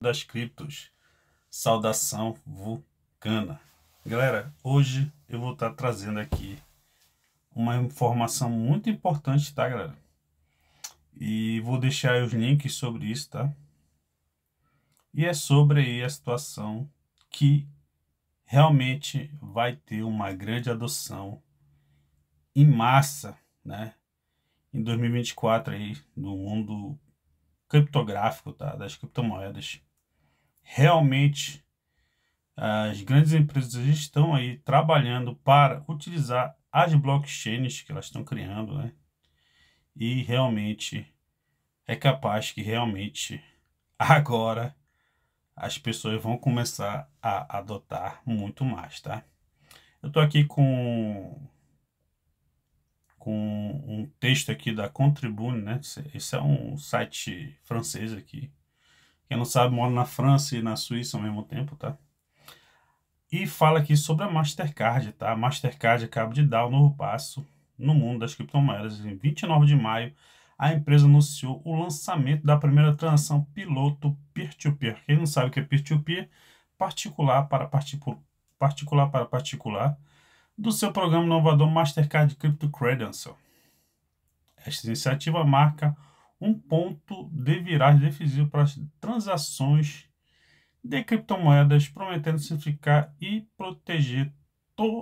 das criptos. Saudação vulcana. Galera, hoje eu vou estar trazendo aqui uma informação muito importante, tá, galera? E vou deixar os links sobre isso, tá? E é sobre aí a situação que realmente vai ter uma grande adoção em massa, né? Em 2024 aí, no mundo criptográfico, tá? Das criptomoedas realmente as grandes empresas estão aí trabalhando para utilizar as blockchains que elas estão criando, né? E realmente é capaz que realmente agora as pessoas vão começar a adotar muito mais, tá? Eu tô aqui com com um texto aqui da Contribune, né? Esse é um site francês aqui quem não sabe, mora na França e na Suíça ao mesmo tempo, tá? E fala aqui sobre a Mastercard, tá? A Mastercard acaba de dar o um novo passo no mundo das criptomoedas. Em 29 de maio, a empresa anunciou o lançamento da primeira transação piloto peer-to-peer. -peer. Quem não sabe o que é peer-to-peer, -peer, particular para particular, particular para particular, do seu programa inovador Mastercard Crypto Credential. Esta iniciativa marca um ponto de viragem decisivo para as transações de criptomoedas, prometendo simplificar e proteger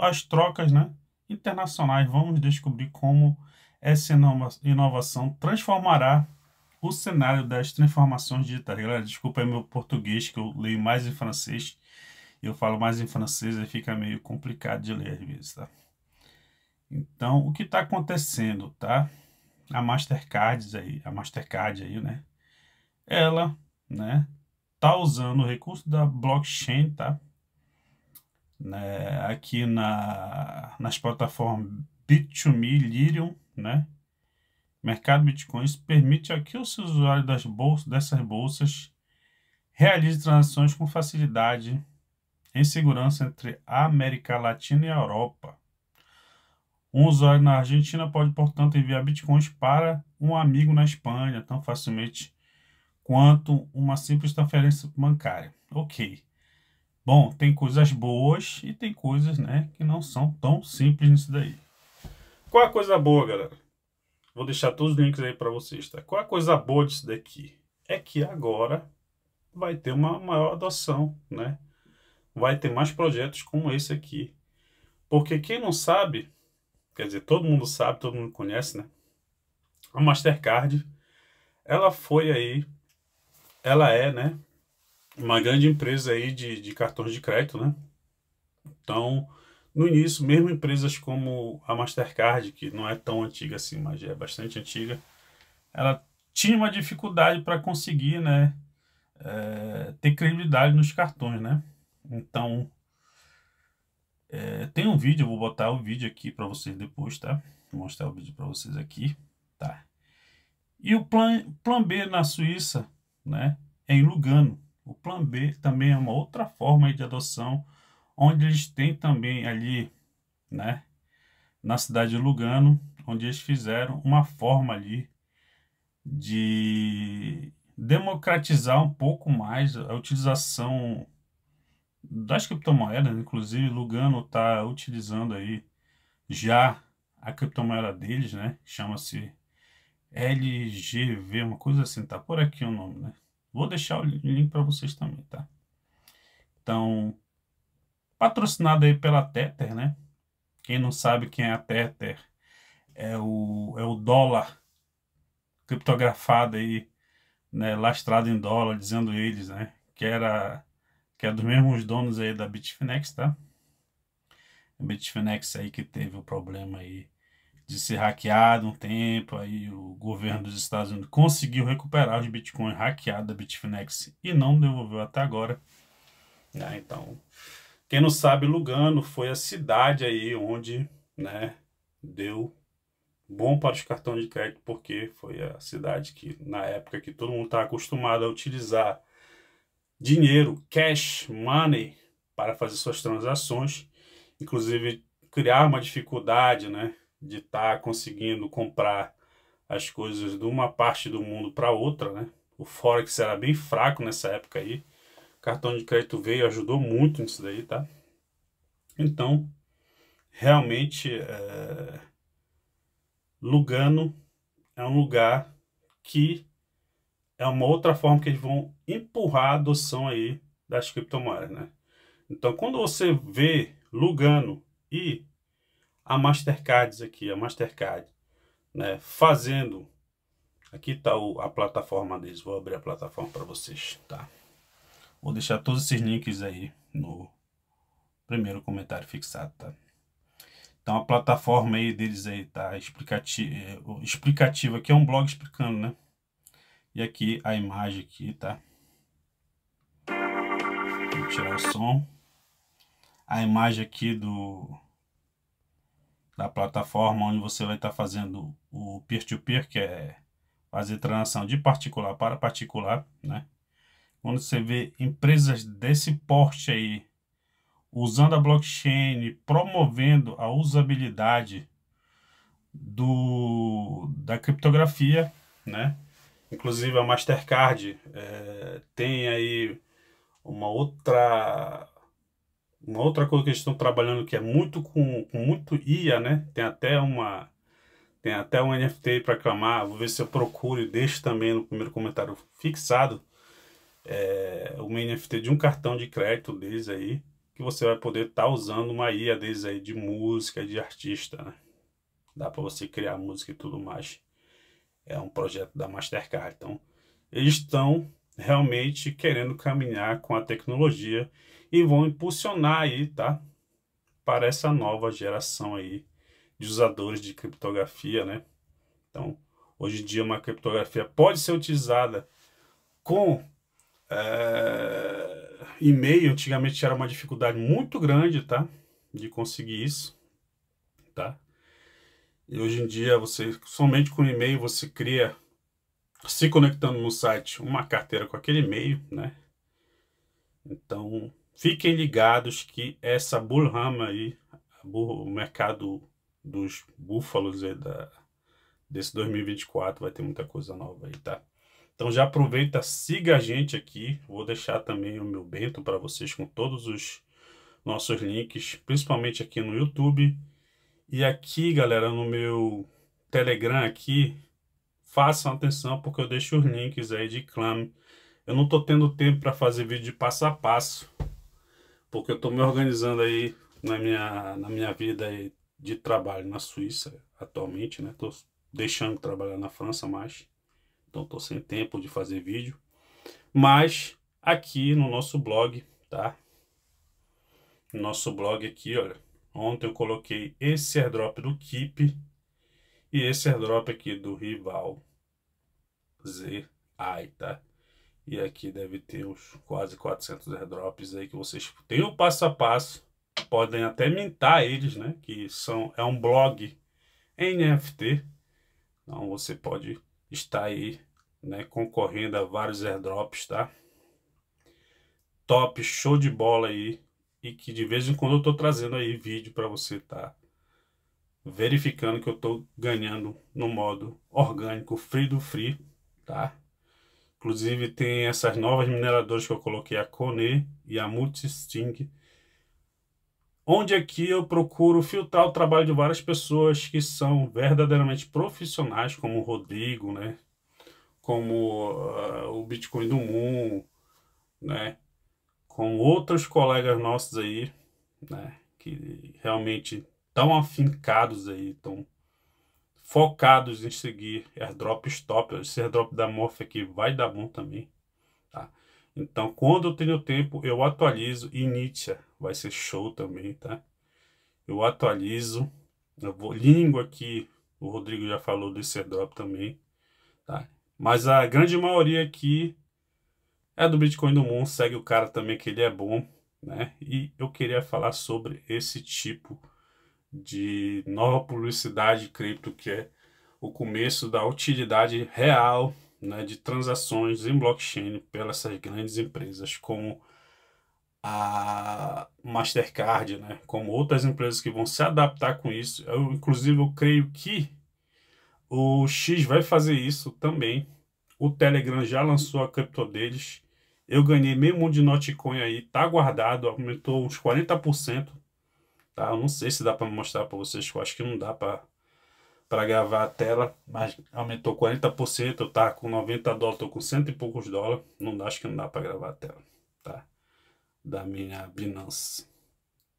as trocas né, internacionais. Vamos descobrir como essa inovação transformará o cenário das transformações digitais. Galera, desculpa aí meu português, que eu leio mais em francês. Eu falo mais em francês e fica meio complicado de ler às vezes, tá? Então, o que está acontecendo, tá? a Mastercard aí, a Mastercard aí, né? Ela, né, tá usando o recurso da blockchain, tá? Né, aqui na, nas plataformas Bit2Me, Lirium, né? Mercado Bitcoin isso permite que os usuários das bolsas, dessas bolsas realizem transações com facilidade em segurança entre a América Latina e a Europa. Um usuário na Argentina pode, portanto, enviar bitcoins para um amigo na Espanha tão facilmente quanto uma simples transferência bancária. Ok. Bom, tem coisas boas e tem coisas né, que não são tão simples nisso daí. Qual a coisa boa, galera? Vou deixar todos os links aí para vocês, tá? Qual a coisa boa disso daqui? É que agora vai ter uma maior adoção, né? Vai ter mais projetos como esse aqui. Porque quem não sabe, quer dizer, todo mundo sabe, todo mundo conhece, né? A Mastercard, ela foi aí, ela é, né? Uma grande empresa aí de, de cartões de crédito, né? Então, no início, mesmo empresas como a Mastercard, que não é tão antiga assim, mas é bastante antiga, ela tinha uma dificuldade para conseguir, né? É, ter credibilidade nos cartões, né? Então, é, tem um vídeo, vou botar o vídeo aqui para vocês depois, tá? Vou mostrar o vídeo para vocês aqui, tá? E o plano plan B na Suíça, né? É em Lugano. O plano B também é uma outra forma de adoção, onde eles têm também ali, né? Na cidade de Lugano, onde eles fizeram uma forma ali de democratizar um pouco mais a utilização das criptomoedas, inclusive Lugano está utilizando aí já a criptomoeda deles, né? Chama-se LGV, uma coisa assim, tá por aqui o nome, né? Vou deixar o link para vocês também, tá? Então, patrocinado aí pela Tether, né? Quem não sabe quem é a Tether, é o, é o dólar criptografado aí, né? Lastrado em dólar, dizendo eles, né? Que era que é dos mesmos donos aí da Bitfinex, tá? A Bitfinex aí que teve o problema aí de ser hackeado um tempo, aí o governo dos Estados Unidos conseguiu recuperar os bitcoins hackeados da Bitfinex e não devolveu até agora. Né? Então, quem não sabe, Lugano foi a cidade aí onde, né, deu bom para os cartões de crédito, porque foi a cidade que, na época que todo mundo estava tá acostumado a utilizar dinheiro, cash, money, para fazer suas transações, inclusive criar uma dificuldade né, de estar tá conseguindo comprar as coisas de uma parte do mundo para outra. Né? O Forex era bem fraco nessa época aí. O cartão de crédito veio ajudou muito nisso daí, tá? Então, realmente, é... Lugano é um lugar que é uma outra forma que eles vão empurrar a adoção aí das criptomoedas, né? Então, quando você vê Lugano e a Mastercard aqui, a Mastercard, né, fazendo aqui tá o, a plataforma deles, vou abrir a plataforma para vocês, tá? Vou deixar todos esses links aí no primeiro comentário fixado, tá? Então a plataforma aí deles aí tá explicativa, é, explicativa. aqui é um blog explicando, né? E aqui a imagem aqui, tá? Vou tirar o som. A imagem aqui do da plataforma onde você vai estar tá fazendo o peer-to-peer, -peer, que é fazer transação de particular para particular, né? Quando você vê empresas desse porte aí usando a blockchain, promovendo a usabilidade do da criptografia, né? Inclusive a Mastercard é, tem aí uma outra uma outra coisa que eles estão trabalhando que é muito com, com muito IA, né? Tem até uma tem até um NFT para clamar. Vou ver se eu procuro e deixo também no primeiro comentário fixado é, NFT de um cartão de crédito deles aí que você vai poder estar tá usando uma IA deles aí de música, de artista, né? Dá para você criar música e tudo mais é um projeto da Mastercard. Então, eles estão realmente querendo caminhar com a tecnologia e vão impulsionar aí, tá? Para essa nova geração aí de usadores de criptografia, né? Então, hoje em dia uma criptografia pode ser utilizada com é, e-mail. Antigamente era uma dificuldade muito grande, tá? De conseguir isso, tá? E hoje em dia, você somente com e-mail você cria, se conectando no site, uma carteira com aquele e-mail, né? Então, fiquem ligados que essa bullrama aí, o mercado dos búfalos aí da, desse 2024 vai ter muita coisa nova aí, tá? Então já aproveita, siga a gente aqui. Vou deixar também o meu bento para vocês com todos os nossos links, principalmente aqui no YouTube, e aqui, galera, no meu Telegram aqui, façam atenção porque eu deixo os links aí de clame. Eu não tô tendo tempo para fazer vídeo de passo a passo, porque eu tô me organizando aí na minha, na minha vida aí de trabalho na Suíça atualmente, né? Tô deixando de trabalhar na França mais, então tô sem tempo de fazer vídeo. Mas aqui no nosso blog, tá? Nosso blog aqui, olha Ontem eu coloquei esse airdrop do Keep e esse airdrop aqui do Rival Z AI, tá? E aqui deve ter uns quase 400 airdrops aí que vocês têm tipo, o passo a passo. Podem até mintar eles, né? Que são, é um blog NFT. Então você pode estar aí né, concorrendo a vários airdrops, tá? Top, show de bola aí e que de vez em quando eu estou trazendo aí vídeo para você estar tá verificando que eu estou ganhando no modo orgânico free do free, tá? Inclusive tem essas novas mineradoras que eu coloquei, a Kone e a Multisting, onde aqui eu procuro filtrar o trabalho de várias pessoas que são verdadeiramente profissionais, como o Rodrigo, né? Como uh, o Bitcoin do Moon, né? com outros colegas nossos aí, né, que realmente estão afincados aí, estão focados em seguir airdrop stop. Esse airdrop da Morph aqui vai dar bom também, tá? Então, quando eu tenho tempo, eu atualizo Inicia vai ser show também, tá? Eu atualizo, eu vou língua aqui, o Rodrigo já falou desse airdrop também, tá? Mas a grande maioria aqui é do Bitcoin do Moon segue o cara também que ele é bom, né? E eu queria falar sobre esse tipo de nova publicidade cripto que é o começo da utilidade real né, de transações em blockchain pelas grandes empresas como a Mastercard, né, como outras empresas que vão se adaptar com isso. Eu, inclusive, eu creio que o X vai fazer isso também o Telegram já lançou a cripto deles. Eu ganhei meio mundo de Notcoin aí, tá guardado, aumentou uns 40%. Tá? Eu não sei se dá para mostrar para vocês, eu acho que não dá para para gravar a tela, mas aumentou 40%, eu tá com 90 dólares, tô com cento e poucos dólares, não dá, acho que não dá para gravar a tela, tá? Da minha Binance.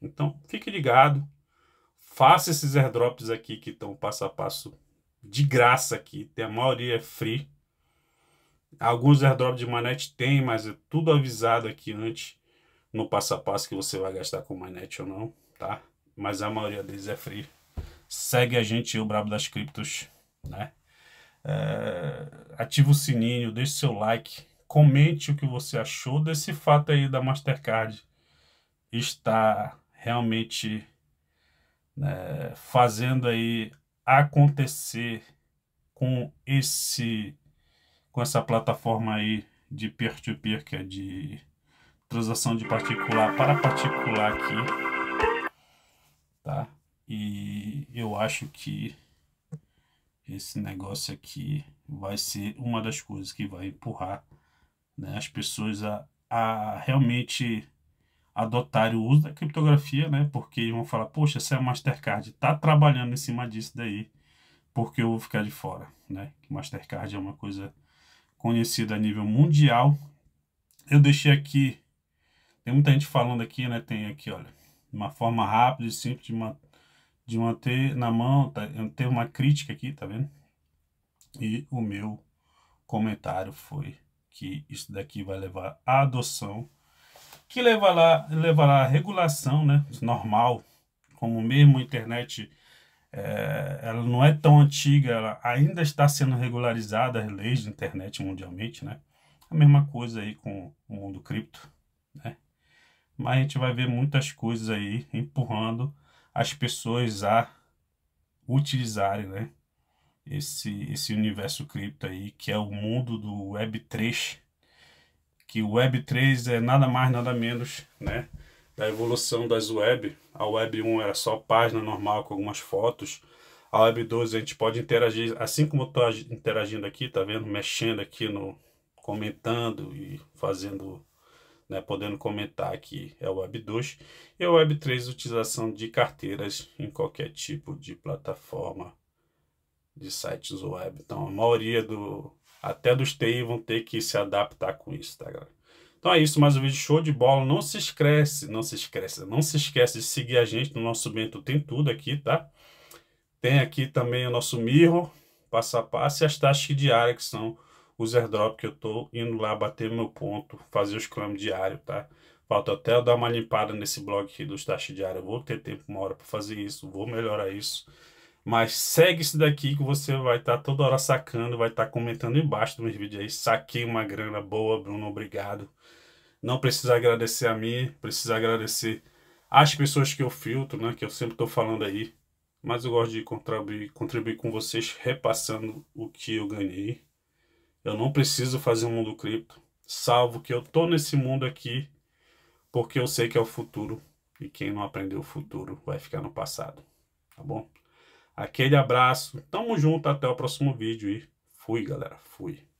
Então, fique ligado, faça esses airdrops aqui que estão passo a passo de graça aqui, tem a maioria é free, Alguns airdrops de Manete tem, mas é tudo avisado aqui antes no passo a passo que você vai gastar com Manete ou não, tá? Mas a maioria deles é free. Segue a gente, o Brabo das Criptos, né? É, ativa o sininho, deixe seu like, comente o que você achou desse fato aí da Mastercard está realmente né, fazendo aí acontecer com esse com essa plataforma aí de peer-to-peer, -peer, que é de transação de particular para particular aqui, tá? E eu acho que esse negócio aqui vai ser uma das coisas que vai empurrar né, as pessoas a, a realmente adotarem o uso da criptografia, né? Porque vão falar, poxa, se a Mastercard está trabalhando em cima disso daí, porque eu vou ficar de fora, né? Que Mastercard é uma coisa conhecida a nível mundial. Eu deixei aqui, tem muita gente falando aqui, né? Tem aqui, olha, uma forma rápida e simples de, ma de manter na mão, tá, tem uma crítica aqui, tá vendo? E o meu comentário foi que isso daqui vai levar à adoção, que levará, levará à regulação né, normal, como mesmo a internet é, ela não é tão antiga, ela ainda está sendo regularizada as leis de internet mundialmente, né? A mesma coisa aí com o mundo cripto, né? Mas a gente vai ver muitas coisas aí empurrando as pessoas a utilizarem, né? Esse, esse universo cripto aí, que é o mundo do Web3, que o Web3 é nada mais, nada menos, né? da evolução das web. A web 1 era só página normal com algumas fotos. A web 2 a gente pode interagir, assim como eu estou interagindo aqui, tá vendo? Mexendo aqui no. comentando e fazendo. Né, podendo comentar aqui é o Web 2 e o Web 3 utilização de carteiras em qualquer tipo de plataforma de sites web. Então a maioria do até dos TI vão ter que se adaptar com isso, tá galera? Então é isso, mais um vídeo show de bola. Não se esquece, não se esquece, não se esquece de seguir a gente no nosso Bento Tem Tudo aqui, tá? Tem aqui também o nosso Mirror, passo a passo, e as taxas diárias, que são os airdrop que eu tô indo lá bater meu ponto, fazer os scrum diário, tá? Falta até eu dar uma limpada nesse blog aqui dos taxas diárias. Eu vou ter tempo, uma hora para fazer isso, vou melhorar isso. Mas segue isso daqui que você vai estar tá toda hora sacando, vai estar tá comentando embaixo dos meus vídeos aí. Saquei uma grana boa, Bruno, obrigado não precisa agradecer a mim, precisa agradecer às pessoas que eu filtro, né, que eu sempre estou falando aí. Mas eu gosto de contribuir, contribuir com vocês repassando o que eu ganhei. Eu não preciso fazer um mundo cripto, salvo que eu tô nesse mundo aqui porque eu sei que é o futuro e quem não aprendeu o futuro vai ficar no passado, tá bom? Aquele abraço, tamo junto, até o próximo vídeo e fui, galera, fui.